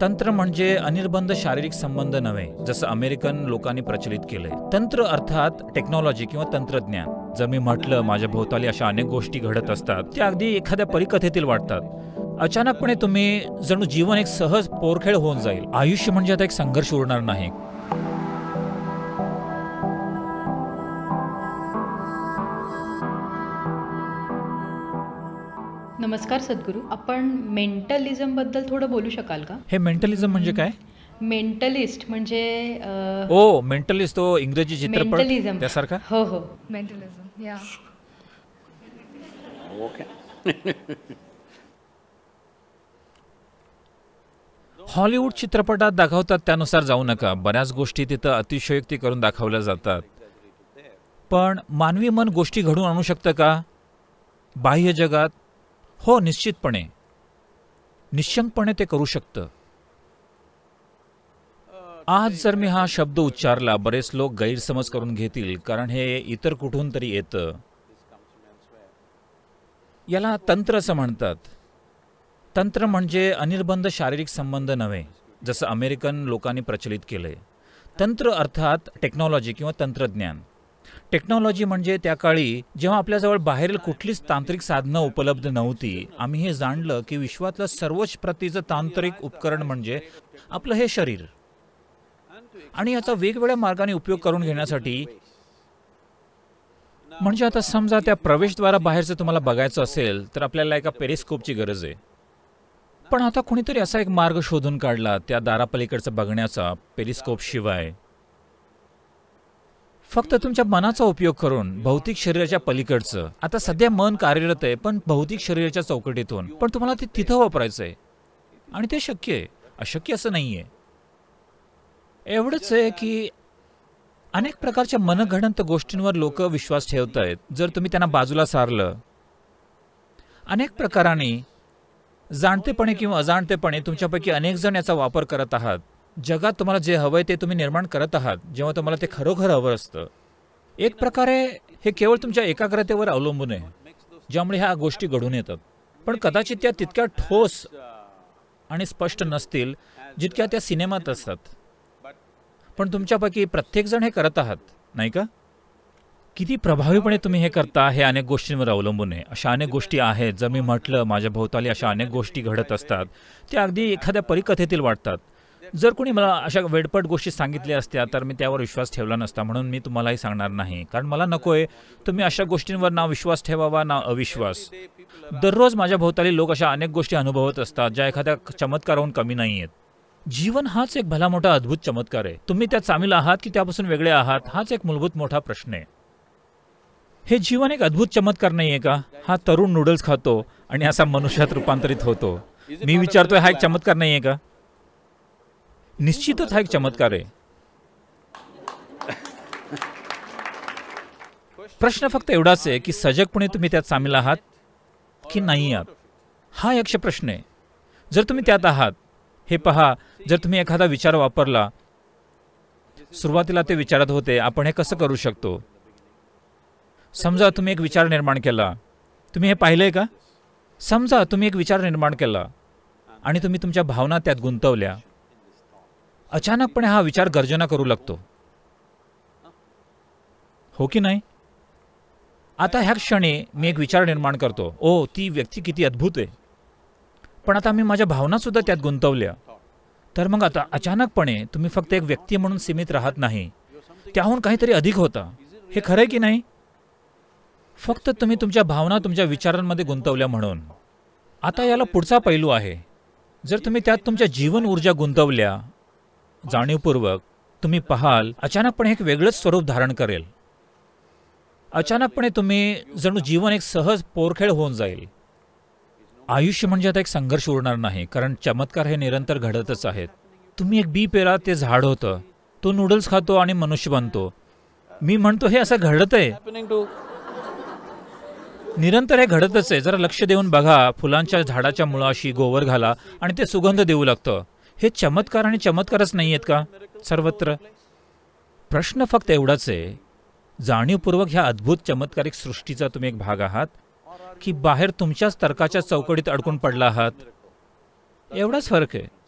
तंत्र म्हणजे अनिर्बंध शारीरिक संबंध नव्हे जसं अमेरिकन लोकांनी प्रचलित केलंय तंत्र अर्थात टेक्नॉलॉजी किंवा तंत्रज्ञान जर मी म्हटलं माझ्या भोवताली अशा अनेक गोष्टी घडत असतात त्या अगदी एखाद्या परिकथेतील वाटतात अचानकपणे तुम्ही जणू जीवन एक सहज पोरखेळ होऊन जाईल आयुष्य म्हणजे आता एक संघर्ष उरणार नाही नमस्कार सद्गुरू आपण बद्दल थोडं बोलू शकाल का हे मेंटलिझम म्हणजे काय मेंटलिस्ट म्हणजे ओ मेंटलिस्ट तो इंग्रजी चित्रपट त्यासारखा हो हो मेंटलिझम या ओके हॉलिवूड चित्रपटात दाखवतात त्यानुसार जाऊ नका बऱ्याच गोष्टी तिथं अतिशयोक्ती करून दाखवल्या जातात पण मानवी मन गोष्टी घडून आणू शकतं का बाह्य जगात हो निश्चितपणे निशंकपणे ते करू शकतं आज जर मी हा शब्द उच्चारला बरेच लोक गैरसमज करून घेतील कारण हे इतर कुठून तरी येतं याला तंत्र असं म्हणतात तंत्र म्हणजे अनिर्बंध शारीरिक संबंध नव्हे जसं अमेरिकन लोकांनी प्रचलित केलंय तंत्र अर्थात टेक्नॉलॉजी किंवा तंत्रज्ञान टेक्नॉलॉजी म्हणजे त्या काळी जेव्हा आपल्याजवळ बाहेरील कुठलीच तांत्रिक साधनं उपलब्ध नव्हती आम्ही हे जाणलं की विश्वातलं सर्वोच्च प्रतीचं तांत्रिक उपकरण म्हणजे आपलं हे शरीर आणि याचा वेगवेगळ्या मार्गाने उपयोग करून घेण्यासाठी म्हणजे आता समजा त्या प्रवेशद्वारा बाहेरचं तुम्हाला बघायचं असेल तर आपल्याला एका पेरिस्कोपची गरज आहे पण आता कुणीतरी असा एक मार्ग शोधून काढला त्या दारापलीकडचं बघण्याचा पेरिस्कोप शिवाय फक्त तुमच्या मनाचा उपयोग करून भौतिक शरीराच्या पलीकडचं आता सध्या मन कार्यरत आहे पण भौतिक शरीराच्या चौकटीतून पण तुम्हाला ते तिथं वापरायचं आहे आणि ते शक्य आहे अशक्य असं नाही आहे एवढंच आहे की अनेक प्रकारच्या मनगणंत गोष्टींवर लोक विश्वास ठेवत आहेत जर तुम्ही त्यांना बाजूला सारलं अनेक प्रकाराने जाणतेपणे किंवा अजाणतेपणे तुमच्यापैकी अनेक जण याचा वापर करत आहात जगात तुम्हाला जे हवं आहे ते तुम्ही निर्माण करत आहात जेव्हा तुम्हाला ते खरोखर हवं असतं एक प्रकारे हे केवळ तुमच्या एकाग्रतेवर अवलंबून आहे ज्यामुळे ह्या गोष्टी घडून येतात पण कदाचित त्या तितक्या ठोस आणि स्पष्ट नसतील जितक्या त्या सिनेमात असतात पण तुमच्यापैकी प्रत्येकजण हे करत आहात नाही का किती प्रभावीपणे तुम्ही हे करता हे अनेक गोष्टींवर अवलंबून आहे अशा अनेक गोष्टी आहेत जर मी म्हटलं माझ्या भोवताली अशा अनेक गोष्टी घडत असतात त्या अगदी एखाद्या परिकथेतील वाटतात जर कोणी मला अशा वेडपट गोष्टी सांगितल्या असत्या तर मी त्यावर विश्वास ठेवला नसता म्हणून मी तुम्हालाही सांगणार नाही कारण मला नको आहे तुम्ही अशा गोष्टींवर ना विश्वास ठेवावा ना अविश्वास दररोज माझ्या भोवताली लोक अशा अनेक गोष्टी अनुभवत असतात ज्या एखाद्या चमत्काराहून कमी नाही जीवन हाच एक भला मोठा अद्भुत चमत्कार आहे तुम्ही त्यात सामील आहात की त्यापासून वेगळे आहात हाच एक मूलभूत मोठा प्रश्न आहे हे जीवन एक अद्भुत चमत्कार नाही आहे का हा तरुण नूडल्स खातो आणि असा मनुष्यात रूपांतरित होतो मी विचारतोय हा एक चमत्कार नाही आहे का निश्चितच हा एक चमत्कार आहे प्रश्न फक्त एवढाच आहे की सजगपणे तुम्ही त्यात सामील आहात की नाही आहात हा यक्ष प्रश्न आहे जर तुम्ही त्यात आहात हे पहा जर तुम्ही एखादा विचार वापरला सुरुवातीला ते विचारत होते आपण हे कसं करू शकतो समजा तुम्ही एक विचार निर्माण केला तुम्ही हे पाहिलंय का समजा तुम्ही एक विचार निर्माण केला आणि तुम्ही तुमच्या भावना त्यात गुंतवल्या अचानकपणे हा विचार गर्जना करू लागतो हो की नाही आता ह्या क्षणी मी एक विचार निर्माण करतो ओ ती व्यक्ती किती अद्भुत आहे पण आता मी माझ्या भावनासुद्धा त्यात गुंतवल्या तर मग आता अचानकपणे तुम्ही फक्त एक व्यक्ती म्हणून सीमित राहत नाही त्याहून काहीतरी अधिक होता हे खरं की नाही फक्त तुम्ही तुमच्या भावना तुमच्या विचारांमध्ये गुंतवल्या म्हणून आता याला पुढचा पैलू आहे जर तुम्ही त्यात तुमच्या जीवन ऊर्जा गुंतवल्या जाणीवपूर्वक तुम्ही पाहाल अचानकपणे एक वेगळंच स्वरूप धारण करेल अचानकपणे तुम्ही जणू जीवन एक सहज पोरखेळ होऊन जाईल आयुष्य म्हणजे आता एक संघर्ष उरणार नाही कारण चमत्कार हे निरंतर घडतच आहेत तुम्ही एक बी पेरा ते झाड होतं तो नूडल्स खातो आणि मनुष्य बनतो मी म्हणतो हे असं घडत आहे निरंतर हे घडतच आहे जरा लक्ष देऊन बघा फुलांच्या झाडाच्या मुळाशी गोवर घाला आणि ते सुगंध देऊ लागतं हे चमत्कार आणि चमत्कारच नाही आहेत का सर्वत्र प्रश्न फक्त एवढाच आहे जाणीवपूर्वक ह्या अद्भुत चमत्कारिक सृष्टीचा तुम्ही एक भाग आहात की बाहेर तुमच्याच तर्काच्या चौकडीत अडकून पडला आहात एवढाच फरक आहे